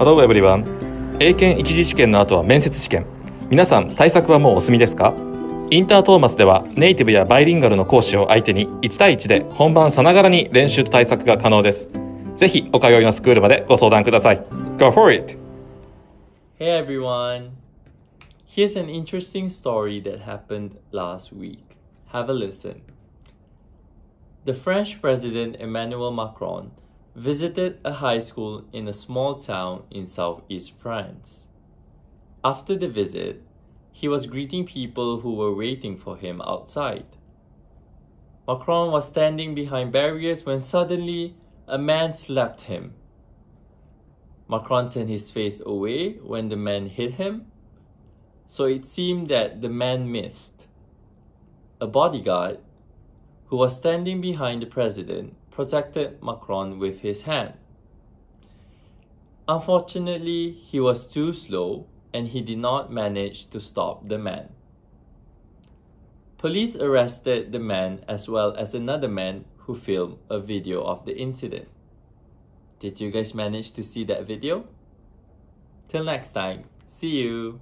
Hello everyone 英検一次試験の後は面接試験皆さん対策はもうお済みですかインタートーマスではネイティブやバイリンガルの講師を相手に1対1で本番さながらに練習と対策が可能ですぜひお通いのスクールまでご相談ください Go for it! Hey everyone! Here's an interesting story that happened last week. Have a listen. The French President Emmanuel Macron visited a high school in a small town in southeast France. After the visit, he was greeting people who were waiting for him outside. Macron was standing behind barriers when suddenly a man slapped him. Macron turned his face away when the man hit him, so it seemed that the man missed. A bodyguard, who was standing behind the president, protected Macron with his hand. Unfortunately, he was too slow and he did not manage to stop the man. Police arrested the man as well as another man who filmed a video of the incident. Did you guys manage to see that video? Till next time, see you!